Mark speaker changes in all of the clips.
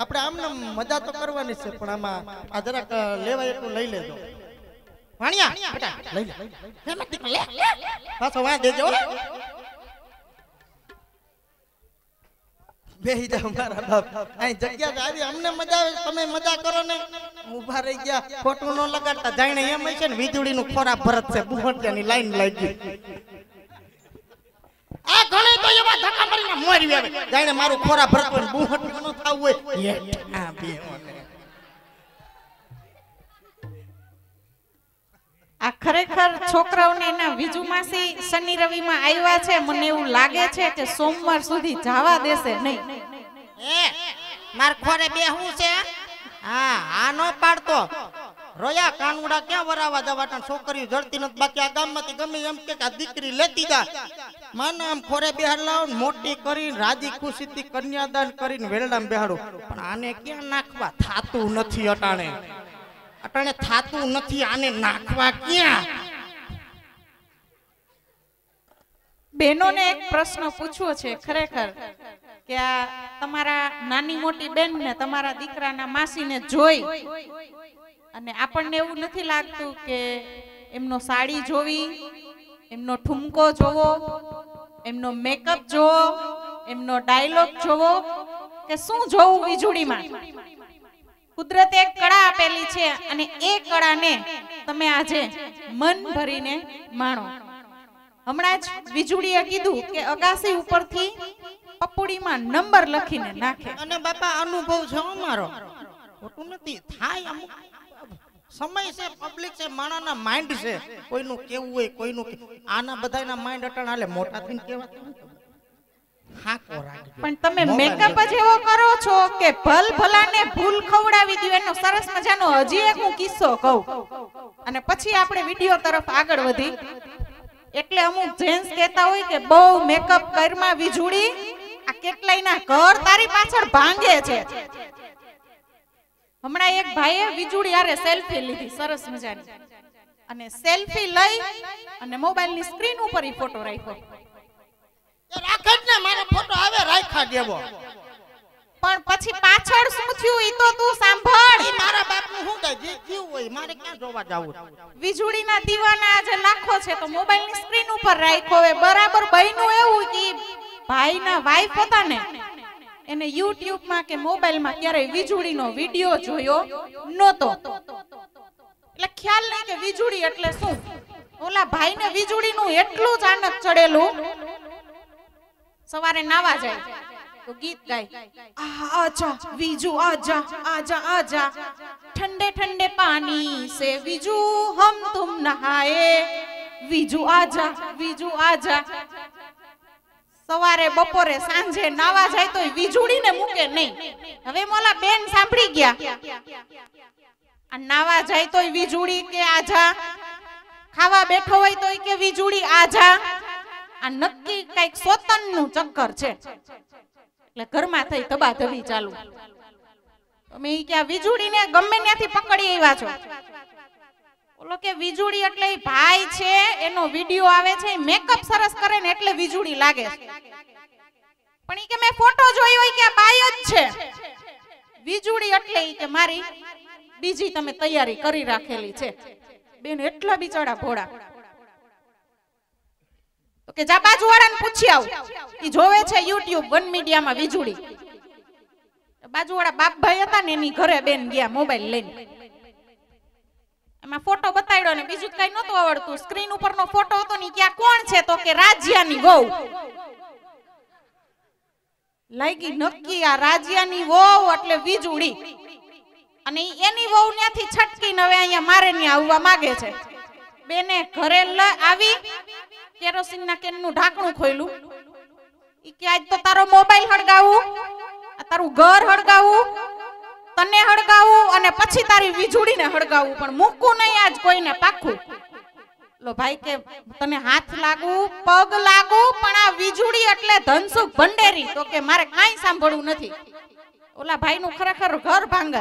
Speaker 1: આપણે આમને મજા તો કરવાની છે પણ આમાં આ જરાક લેવાય એટલું લઈ લેજો વાણિયા બેટા લઈ જગ્યા આવી અમને મજા આવે તમે મજા કરો ને ઊભા રહી ગયા ખોટું ન લગાડતા જાણે એમ છે ને વીજળીનું ખોરા ભરત છે બુહટિયાની લાઈન લાગી આ ઘણે તો એવા ધક્કા મારીને મોરી આવે જાણે મારું ખોરા ભરતું બુહટ ન થાવું હોય આ બે
Speaker 2: આ ખરેખર છોકરાઓને એના બીજુ માસી શનિ રવિમાં આવ્યા છે મને એવું લાગે છે કે સોમવાર સુધી જવા દેશે નહીં
Speaker 1: માર ખોરે બે હું છે હા હા નો પાડતો રોયા કાનુડા ક્યાં વરાવા જવાટા છોકરી જડતી નથી બાકી આ ગામમાંથી ગમે એમ કે આ દીકરી લેતી જા માના આમ ખોરે બેહાડ લાવ મોટી કરીને રાજી ખુશીથી કન્યાદાન કરીને વેલડામ બેહાડો પણ આને ક્યાં નાખવા થાતું નથી અટાણે અટાણે થાતું નથી આને નાખવા ક્યાં બહેનોને
Speaker 2: એક પ્રશ્ન પૂછવો છે ખરેખર કે આ તમારા નાની મોટી બેન ને તમારા દીકરાના માસી ને જોઈ અને આપણને એવું નથી લાગતું કે એમનો સાડી જોવી એમનો ઠુમકો જોવો એમનો મેકઅપ જોવો એમનો ડાયલોગ જોવો કે શું જોવું વીજળીમાં કુદરતે એક કળા આપેલી છે અને એ કળાને તમે આજે મન ભરીને માણો હમણાં જ વીજળીએ કીધું કે અગાસી ઉપરથી પપુડીમાં નંબર લખીને નાખે અને બાપા અનુભવ
Speaker 1: છે અમારો ખોટું નથી થાય અમુક સમય છે પબ્લિક છે માણાના માઇન્ડ છે કોઈનું કેવું હોય કોઈનું આના બધાના માઇન્ડ અટણ હાલે મોટા થઈને કેવા પણ તમે મેકઅપ જ એવો
Speaker 2: કરો છો કે ભલ ભલાને ભૂલ ખવડાવી દો એનો સરસ મજાનો હજી એક હું કિસ્સો કહું અને પછી આપણે વિડીયો તરફ આગળ વધી એટલે અમુક જેન્ટ્સ કહેતા હોય કે બહુ મેકઅપ કરમાં વીજળી આ કેટલાયના ઘર તારી પાછળ ભાંગે છે હમણાં એક ભાઈએ વીજળી આરે સેલ્ફી લીધી સરસ મજાની અને સેલ્ફી લઈ અને મોબાઈલ ની સ્ક્રીન ઉપર ઈ ફોટો રાખ્યો
Speaker 1: રાખડ ને મારો ફોટો આવે રાખા દેવો પણ પછી પાછળ શું થયું ઈ તો તું સાંભળ મારા બાપ નું શું કે જીવ હોય મારે ક્યાં જોવા જાવું
Speaker 2: વીજળી ના દીવાના આજે લાખો છે તો મોબાઈલ ની સ્ક્રીન ઉપર રાખ્યો હવે બરાબર બહેનું એવું કે ભાઈ ના વાઈફ હતા ને એને યુટ્યુબમાં કે મોબાઈલમાં ક્યારેય વીજળીનો વિડીયો જોયો નતો એટલે ખ્યાલ નહીં કે વીજળી એટલે શું ઓલા ભાઈને વીજળીનું એટલું જ આનંદ ચડેલું સવારે નાવા જાય તો ગીત ગાય આજા વીજુ આજા આજા આજા ઠંડે ઠંડે પાણી સે વીજુ હમ તુમ નહાએ વીજુ આજા વીજુ આજા સવારે બપોરે સાંજે નાવા જાય તો ને મૂકે નહીં હવે મોલા બેન સાંભળી ગયા નાવા જાય તો વીજળી કે આજા ખાવા બેઠો હોય તો કે વીજળી આજા આ નક્કી કઈક સોતન નું ચક્કર છે એટલે ઘરમાં થઈ તબા ધબી ચાલુ તમે ક્યાં આ ને ગમે ત્યાંથી પકડી આવ્યા છો ઓલો કે વીજળી એટલે ભાઈ છે એનો વિડીયો આવે છે મેકઅપ સરસ કરે ને એટલે વીજળી લાગે છે પણ ઈ કે મેં ફોટો જોયો કે આ બાઈ જ છે વીજળી એટલે ઈ કે મારી બીજી તમે તૈયારી કરી રાખેલી છે બેન એટલા બિચારા ભોળા તો કે જા બાજુવાળાને પૂછી આવ ઈ જોવે છે YouTube વન મીડિયામાં વીજળી બાજુવાળા બાપ ભાઈ હતા ને એની ઘરે બેન ગયા મોબાઈલ લઈને એમાં ફોટો બતાડ્યો ને બીજું કઈ નતું આવડતું સ્ક્રીન ઉપર નો ફોટો હતો ને ક્યાં કોણ છે તો કે રાજ્યની વહુ લાગી નક્કી આ રાજ્યાની વહુ એટલે વીજળી અને એની વહુ ત્યાંથી છટકીને હવે અહીંયા મારે ત્યાં આવવા માંગે છે બેને ઘરે લ આવી કેરોસીનના કેનનું ઢાંકણું ખોલ્યું ઈ કે આજ તો તારો મોબાઈલ હળગાવું તારું ઘર હળગાવું તને હળગાવું અને પછી તારી વીજળીને હળગાવું પણ મૂકું નહીં આજ કોઈને પાખું લો ભાઈ કે તને હાથ લાગુ પગ લાગુ પણ આ વીજળી એટલે ધનસુખ ભંડેરી તો કે મારે કાંઈ સાંભળવું નથી ઓલા ભાઈ નું ખરેખર ઘર ભાંગત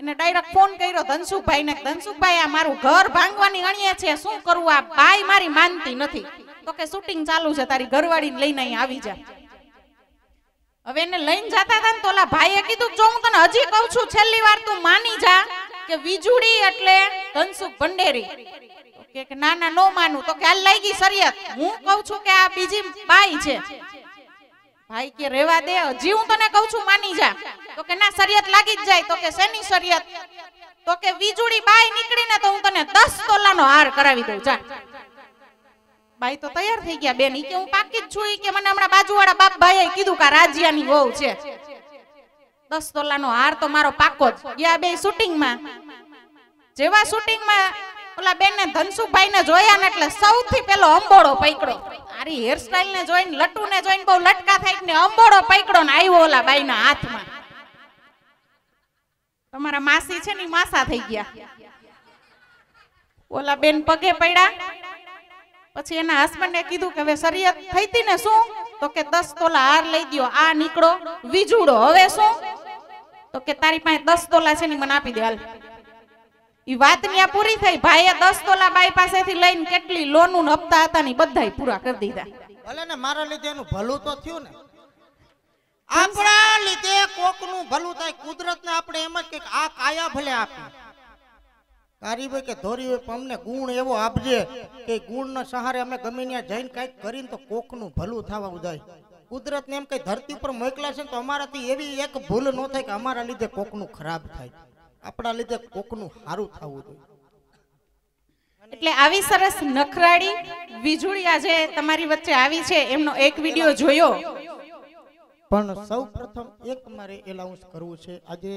Speaker 2: એને ડાયરેક્ટ ફોન કર્યો ધનસુખભાઈ ને ધનસુખભાઈ આ મારું ઘર ભાંગવાની અણીએ છે શું કરવું આ ભાઈ મારી માનતી નથી તો કે શૂટિંગ ચાલુ છે તારી ઘરવાળીને લઈને અહીં આવી જાય હવે એને લઈને જતા હતા ને તો તોલા ભાઈએ કીધું જો હું તને હજી કહું છું છેલ્લી વાર તું માની જા કે વીજળી એટલે ધનસુખ ભંડેરી કે ના ના નો માનું તો ખ્યાલ આ લઈ ગઈ શરિયત હું કહું છું કે આ બીજી બાઈ છે ભાઈ કે રેવા દે હજી હું તને કહું છું માની જા તો કે ના શરિયત લાગી જ જાય તો કે શેની શરિયત તો કે વીજળી બાઈ નીકળીને તો હું તને દસ તોલાનો હાર કરાવી દઉં જા બાઈ તો તૈયાર થઈ ગયા બેન ઈ કે હું પાકી જ છું કે મને હમણાં બાજુવાળા બાપ ભાઈએ કીધું કે રાજીયાની વહુ છે દસ તોલાનો હાર તો મારો પાકો જ ગયા બે શૂટિંગમાં જેવા શૂટિંગમાં ઓલા બેનને ધનસુભાઈને જોયા ને એટલે સૌથી પેલો અંબોળો પકડ્યો આરી હેરસ્ટાઈલ ને જોઈને લટુ ને જોઈને બહુ લટકા થાય ને અંબોળો પકડ્યો ને આવ્યો ઓલા બાઈના હાથમાં તમારા માસી છે ને માસા થઈ ગયા ઓલા બેન પગે પડ્યા પછી એના હસબન્ડે કીધું કે હવે શરીયત થઈ હતી ને શું તો કે દસ તોલા હાર લઈ ગયો આ નીકળો વીજુડો હવે શું તો કે તારી પાસે દસ તોલા છે ને મને આપી દે હાલ એ વાત ત્યાં પૂરી થઈ ભાઈએ દસ તોલા બાઈ પાસેથી લઈને કેટલી લોન લોનનું હપ્તા હતા ને બધાય પૂરા કરી દીધા
Speaker 1: ભલે ને મારા લીધે એનું ભલું તો થયું ને આપણા લીધે નું ભલું થાય કુદરત કુદરતને આપણે એમ જ કે આ કાયા ભલે આપી કારીભાઈ કે ધોરીભાઈ અમને ગુણ એવો આપજે કે ગુણના સહારે અમે ગમે ત્યાં જઈને કંઈક કરીને તો કોકનું ભલું થવા ઉદાય ને એમ કઈ ધરતી ઉપર મોકલા છે તો અમારાથી એવી એક ભૂલ ન થાય કે અમારા લીધે કોક નું ખરાબ થાય આપણા લીધે કોકનું સારું થવું જોઈએ
Speaker 2: એટલે આવી સરસ નખરાડી વીજળી આજે તમારી વચ્ચે આવી છે એમનો એક વિડીયો જોયો
Speaker 1: પણ સૌ પ્રથમ એક મારે એલાઉન્સ કરવું છે આજે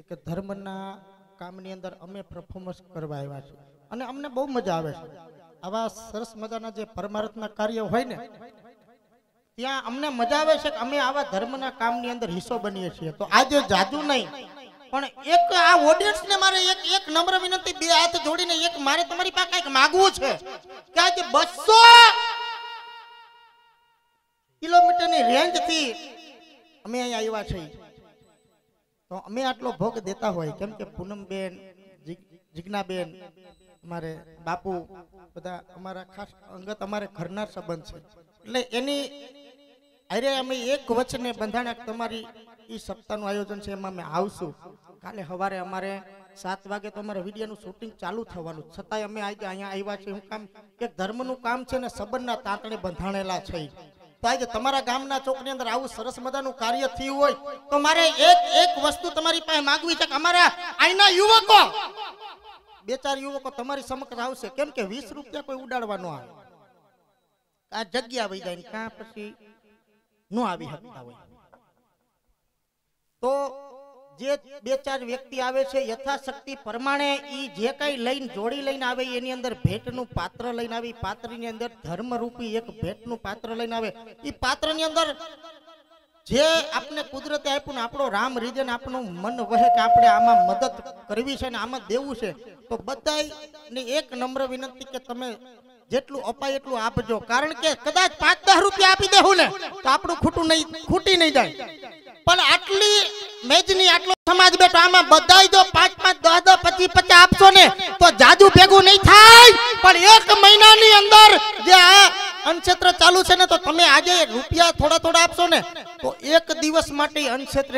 Speaker 1: એક ધર્મના કામની અંદર અમે પરફોર્મન્સ કરવા આવ્યા છીએ અને અમને બહુ મજા આવે છે આવા સરસ મજાના જે પરમાર્થના કાર્ય હોય ને ત્યાં અમને મજા આવે છે કે અમે આવા ધર્મના કામની અંદર હિસ્સો બનીએ છીએ તો આજે જાદુ નહીં પણ એક આ ને મારે એક એક નમ્ર વિનંતી બે હાથ જોડીને એક મારે તમારી પાસે કંઈક માગવું છે કે આજે બસો કિલોમીટરની રેન્જથી અમે અહીંયા આવ્યા છીએ તો અમે આટલો ભોગ દેતા હોય કેમ કે પૂનમબેન જિજ્ઞાબેન અમારે બાપુ બધા અમારા ખાસ અંગત અમારે ઘરના સંબંધ છે એટલે એની અરે અમે એક વચને બંધાણા તમારી એ સપ્તાહનું આયોજન છે એમાં અમે આવશું કાલે સવારે અમારે સાત વાગે તો અમારે વિડીયાનું શૂટિંગ ચાલુ થવાનું છતાંય અમે આજે અહીંયા આવ્યા છીએ હું કામ કે ધર્મનું કામ છે ને સંબંધના તાંતણે બંધાણેલા છે તો તમારા ગામના ચોકની અંદર આવું સરસ મજાનું કાર્ય થયું હોય તો મારે એક એક વસ્તુ તમારી પાસે માંગવી છે કે અમારા આઈના યુવકો બે ચાર યુવકો તમારી સમક્ષ આવશે કેમ કે વીસ રૂપિયા કોઈ ઉડાડવાનો આવે આ જગ્યા વહી જાય કાં પછી નો આવી શકતા હોય તો જે બે ચાર વ્યક્તિ આવે છે યથાશક્તિ પ્રમાણે એ જે કાંઈ લઈને જોડી લઈને આવે એની અંદર ભેટનું પાત્ર લઈને આવી પાત્રની અંદર ધર્મરૂપી એક ભેટનું પાત્ર લઈને આવે એ પાત્રની અંદર જે આપણે કુદરતે આપ્યું ને આપણો રામ રીજન આપણું મન વહે કે આપણે આમાં મદદ કરવી છે ને આમાં દેવું છે તો બધાય ને એક નમ્ર વિનંતી કે તમે જેટલું અપાય એટલું આપજો કારણ કે કદાચ પાંચ દસ રૂપિયા આપી દેવું ને તો આપણું ખૂટું નહીં ખૂટી નહીં જાય પણ આટલી મેદની આટલો સમાજ બેઠો આમાં બધાય જો પાંચ પાંચ દસ દસ પચીસ પચાસ આપશો ને તો જાજુ ભેગું નહીં થાય પણ એક મહિનાની અંદર જે આ અનક્ષેત્ર ચાલુ છે ને તો તમે આજે રૂપિયા થોડા થોડા આપશો ને તો એક દિવસ માટે અનક્ષેત્ર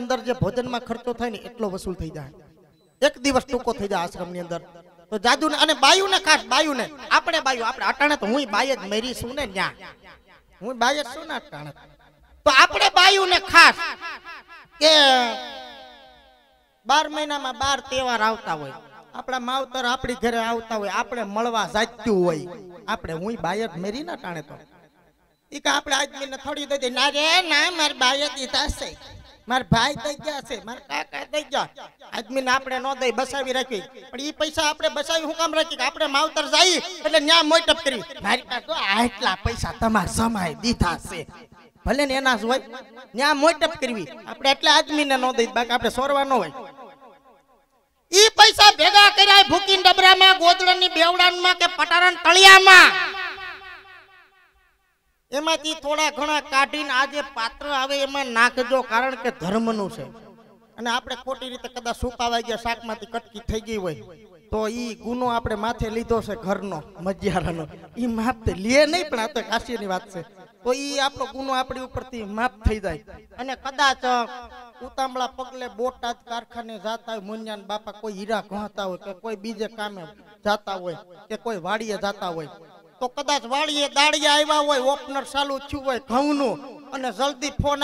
Speaker 1: અંદર જે ભોજનમાં ખર્ચો થાય ને એટલો વસૂલ થઈ જાય એક દિવસ ટૂંકો થઈ જાય આશ્રમની અંદર તો જાદુ ને અને બાયુ ને ખાસ બાયુ ને આપણે બાયુ આપણે અટાણે તો હું બાય જ મેરી છું ને ન્યા હું બાય જ છું ને અટાણે તો આપણે બાયુ ને ખાસ કે બાર મહિનામાં બાર તહેવાર આવતા હોય આપણા માવતર આપણી ઘરે આવતા હોય આપણે મળવા સાચું હોય આપણે હું બાયર મેરી ના ટાણે તો એ કે આપણે આજ મહિને થોડી દઈ ના રે ના મારી બાયર ઈ થશે મારા ભાઈ થઈ ગયા છે મારા કાકા થઈ ગયા આદમીને આપણે ન દઈ બસાવી રાખી પણ એ પૈસા આપણે બસાવી શું કામ રાખી આપણે માવતર જાય એટલે ન્યા મોટપ કરી મારી પાસે આટલા પૈસા તમારા સમાય દીધા છે ભલે ને એના હોય ત્યાં મોટપ કરવી આપણે એટલે આદમીને ન દઈ બાકી આપણે સોરવા ન હોય ઈ પૈસા ભેગા કર્યા ભૂકી ડબરામાં ગોદડાની બેવડાનમાં કે પટારણ તળિયામાં એમાંથી થોડા ઘણા કાઢીને આજે પાત્ર આવે એમાં નાખજો કારણ કે ધર્મનું છે અને આપણે ખોટી રીતે કદાચ સુકાવાઈ ગયા શાકમાંથી કટકી થઈ ગઈ હોય તો ઈ ગુનો આપણે માથે લીધો છે ઘરનો મજિયારાનો ઈ માપ લે નહીં પણ આ તો કાશીની વાત છે તો ઈ આપણો ગુનો આપણી ઉપરથી માફ થઈ જાય અને કદાચ ઉતામળા પગલે બોટાદ કારખાને જાતા હોય મુનિયાન બાપા કોઈ હીરા ઘોંતા હોય કે કોઈ બીજે કામે જાતા હોય કે કોઈ વાડીએ જાતા હોય તો કદાચ વાડીએ દાડીએ આવ્યા હોય ઓપનર ચાલુ થયું હોય ઘઉં નું અને જલ્દી ફોન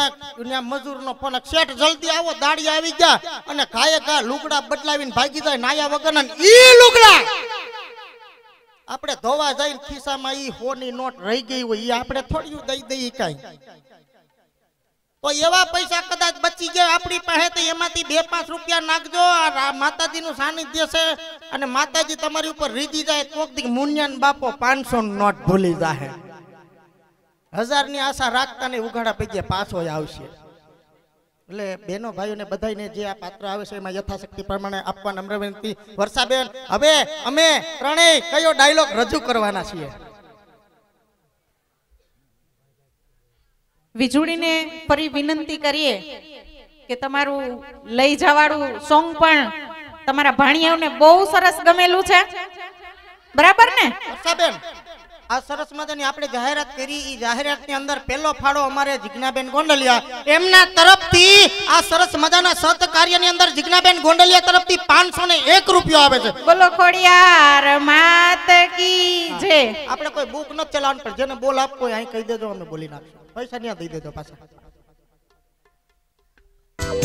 Speaker 1: મજૂર નો ફોન શેઠ જલ્દી આવો દાડી આવી ગયા અને ઘાયે ઘા લુગડા બદલાવીને ભાગી જાય નાયા વગર ઈ લુગડા આપણે ધોવા જાય ખિસ્સામાં ઈ હોની નોટ રહી ગઈ હોય ઈ આપણે થોડીયું દઈ દઈ કાઈ તો એવા પૈસા કદાચ બચી ગયા આપણી પાસે તો એમાંથી બે પાંચ રૂપિયા નાખજો આ માતાજીનું સાનિધ્ય છે અને માતાજી તમારી ઉપર રીતી જાય કોક દી મુનિયાન બાપો પાંચસો નોટ ભૂલી જાહે હજારની આશા રાખતા ને ઉઘાડા પૈકી પાછો આવશે એટલે બેનો ભાઈઓને બધાને જે આ પાત્ર આવે છે એમાં યથાશક્તિ પ્રમાણે આપવા નમ્ર વિનંતી વર્ષાબેન હવે અમે ત્રણેય કયો ડાયલોગ રજૂ કરવાના છીએ
Speaker 2: વીજળીને ફરી વિનંતી
Speaker 1: કરીએ કે તમારું
Speaker 2: લઈ જવાળું સોંગ પણ તમારા ભાણિયાઓને બહુ સરસ ગમેલું છે
Speaker 1: બરાબર ને વર્ષાબેન આ સરસ મજાની આપણે જાહેરાત કરી એ જાહેરાતની અંદર પહેલો ફાળો અમારે જિજ્ઞાબેન ગોંડલિયા એમના તરફથી આ સરસ મજાના સત કાર્યની અંદર જિજ્ઞાબેન ગોંડલિયા તરફથી પાંચસો ને એક રૂપિયો આવે છે બોલો ખોડિયાર માત કી જય આપણે કોઈ બુક ન ચલાવવાનું પણ જેને બોલ આપો અહીં કહી દેજો અમે બોલી નાખશું પૈસા ન્યા દઈ દેજો પાછા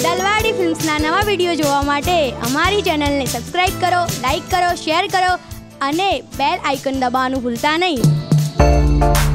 Speaker 1: દલવાડી ફિલ્મ્સના નવા વિડીયો જોવા માટે અમારી ચેનલને સબસ્ક્રાઇબ કરો લાઇક કરો શેર કરો અને બેલ આઇકન દબાવવાનું ભૂલતા નહીં